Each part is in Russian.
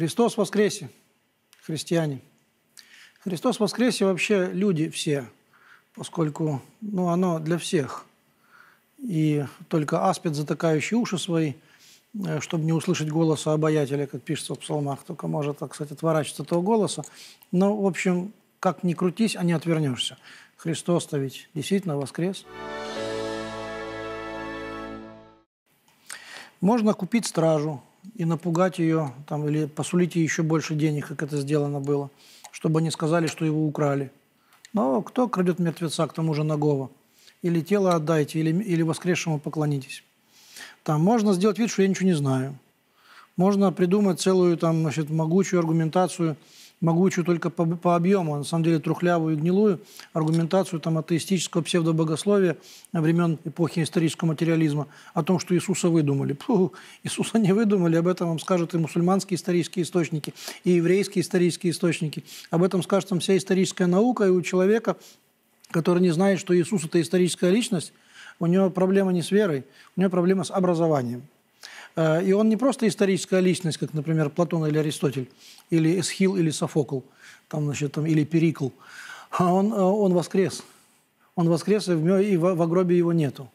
Христос воскресе, христиане. Христос воскресе вообще люди все, поскольку ну, оно для всех. И только аспид, затыкающий уши свои, э, чтобы не услышать голоса обаятеля, как пишется в псалмах, только может, так, кстати, отворачиваться от этого голоса. Но, в общем, как ни крутись, а не отвернешься. Христос-то ведь действительно воскрес. Можно купить стражу, и напугать ее, там, или посулить ей еще больше денег, как это сделано было, чтобы они сказали, что его украли. Но кто крадет мертвеца, к тому же Нагова? Или тело отдайте, или, или воскресшему поклонитесь. Там можно сделать вид, что я ничего не знаю. Можно придумать целую там, значит, могучую аргументацию, могучую только по, по объему, а на самом деле трухлявую и гнилую аргументацию там, атеистического псевдобогословия времен эпохи исторического материализма о том, что Иисуса выдумали. Фу, Иисуса не выдумали, об этом вам скажут и мусульманские исторические источники, и еврейские исторические источники. Об этом скажет там вся историческая наука, и у человека, который не знает, что Иисус – это историческая личность, у него проблема не с верой, у него проблема с образованием. А, и он не просто историческая личность, как, например, Платон или Аристотель, или Эсхил, или Софокл, там, значит, там, или Перикл. А он, э, он воскрес. Он воскрес, и в, и в, в гробе его нету.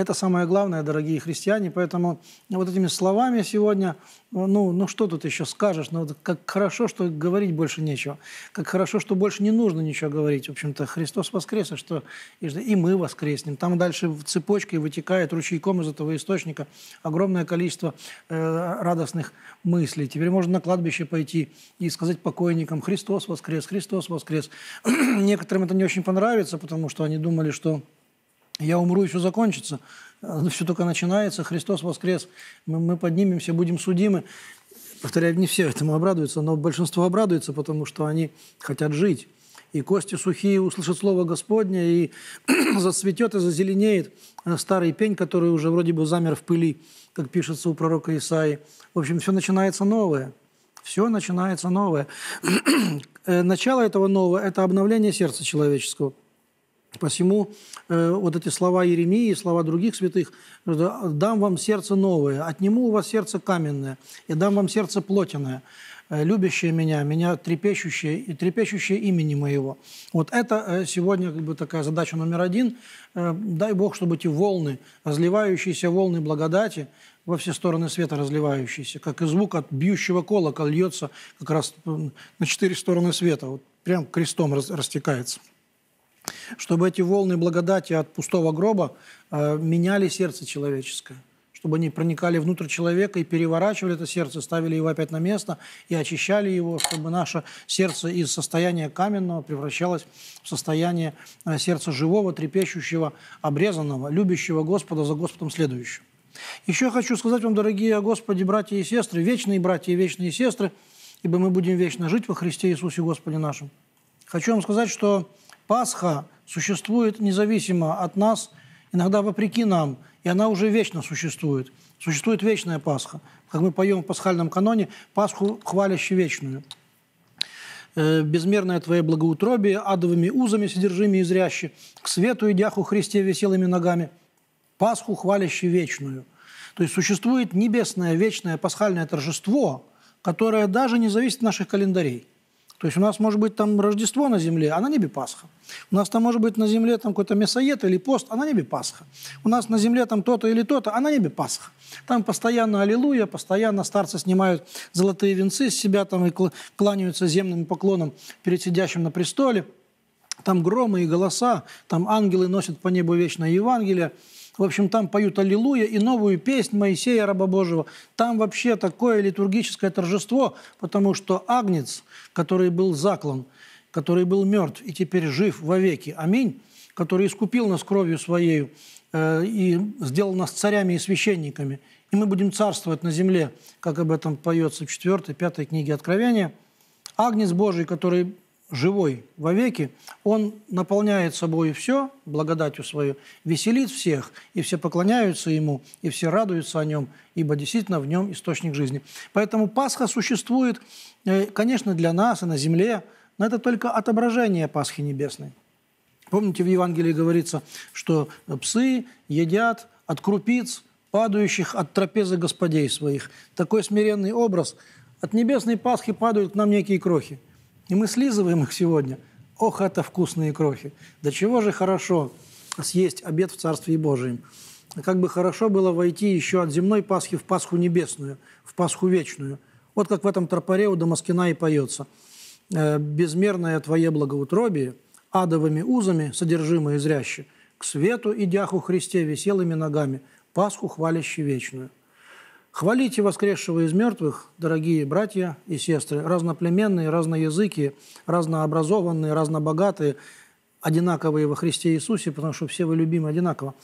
Это самое главное, дорогие христиане. Поэтому вот этими словами сегодня, ну, ну, ну что тут еще скажешь? Ну, как хорошо, что говорить больше нечего. Как хорошо, что больше не нужно ничего говорить. В общем-то, Христос воскрес, а и, что, и мы воскреснем. Там дальше в цепочке вытекает ручейком из этого источника огромное количество э, радостных мыслей. Теперь можно на кладбище пойти и сказать покойникам «Христос воскрес! Христос воскрес!» Некоторым это не очень понравится, потому что они думали, что я умру, еще закончится, э, все только начинается, Христос воскрес, мы, мы поднимемся, будем судимы. Повторяю, не все этому обрадуются, но большинство обрадуется, потому что они хотят жить. И кости сухие услышат слово Господне, и зацветет и зазеленеет э, старый пень, который уже вроде бы замер в пыли, как пишется у пророка Исаи. В общем, все начинается новое. Все начинается новое. Э, начало этого нового – это обновление сердца человеческого – Посему э, вот эти слова Еремии, слова других святых, «дам вам сердце новое, отниму у вас сердце каменное, и дам вам сердце плотяное, э, любящее меня, меня трепещущее, и трепещущее имени моего». Вот это э, сегодня как бы такая задача номер один. Э, дай Бог, чтобы эти волны, разливающиеся волны благодати, во все стороны света разливающиеся, как и звук от бьющего колокола льется как раз на четыре стороны света, вот прям крестом растекается чтобы эти волны благодати от пустого гроба э, меняли сердце человеческое, чтобы они проникали внутрь человека и переворачивали это сердце, ставили его опять на место и очищали его, чтобы наше сердце из состояния каменного превращалось в состояние э, сердца живого, трепещущего, обрезанного, любящего Господа за Господом следующим. Еще хочу сказать вам, дорогие Господи, братья и сестры, вечные братья и вечные сестры, ибо мы будем вечно жить во Христе Иисусе Господе нашим. Хочу вам сказать, что Пасха существует независимо от нас, иногда вопреки нам, и она уже вечно существует. Существует вечная Пасха. Как мы поем в пасхальном каноне, Пасху хвалящую вечную. Э, «Безмерное Твое благоутробие, адовыми узами содержими и зряще, к свету и идяху Христе веселыми ногами, Пасху хвалящую вечную». То есть существует небесное, вечное пасхальное торжество, которое даже не зависит от наших календарей. То есть у нас может быть там Рождество на земле, а на небе Пасха. У нас там может быть на земле там какой-то мясоед или пост, а на небе Пасха. У нас на земле там то-то или то-то, а на небе Пасха. Там постоянно аллилуйя, постоянно старцы снимают золотые венцы с себя там и кланяются земным поклоном перед сидящим на престоле. Там громы и голоса, там ангелы носят по небу вечное Евангелие. В общем, там поют «Аллилуйя» и новую песнь Моисея, раба Божьего. Там вообще такое литургическое торжество, потому что Агнец, который был заклан, который был мертв и теперь жив вовеки, аминь, который искупил нас кровью своей э, и сделал нас царями и священниками, и мы будем царствовать на земле, как об этом поется в 4-5 книге Откровения. Агнец Божий, который живой вовеки, он наполняет собой все, благодатью свою, веселит всех, и все поклоняются ему, и все радуются о нем, ибо действительно в нем источник жизни. Поэтому Пасха существует, э, конечно, для нас и на земле, но это только отображение Пасхи Небесной. Помните, в Евангелии говорится, что псы едят от крупиц, падающих от трапезы господей своих. Такой смиренный образ. От небесной Пасхи падают к нам некие крохи – и мы слизываем их сегодня. Ох, это вкусные крохи. Да чего же хорошо съесть обед в Царстве Божьем. Как бы хорошо было войти еще от земной Пасхи в Пасху Небесную, в Пасху Вечную. Вот как в этом тропаре у Дамаскина и поется. «Э, «Безмерное твое благоутробие, адовыми узами, содержимое зряще, к свету идяху Христе веселыми ногами, Пасху хвалящий вечную». Хвалите воскресшего из мертвых, дорогие братья и сестры, разноплеменные, разноязыкие, разнообразованные, разнобогатые, одинаковые во Христе Иисусе, потому что все вы любимы одинаково.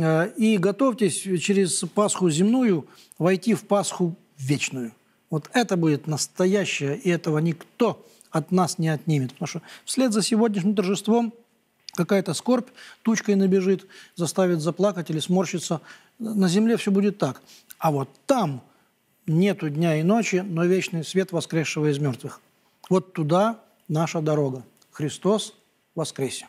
Э, и готовьтесь через Пасху земную войти в Пасху вечную. Вот это будет настоящее, и этого никто от нас не отнимет. Потому что вслед за сегодняшним торжеством – какая-то скорбь тучкой набежит, заставит заплакать или сморщиться. На земле все будет так. А вот там нету дня и ночи, но вечный свет воскресшего из мертвых. Вот туда наша дорога. Христос воскресе!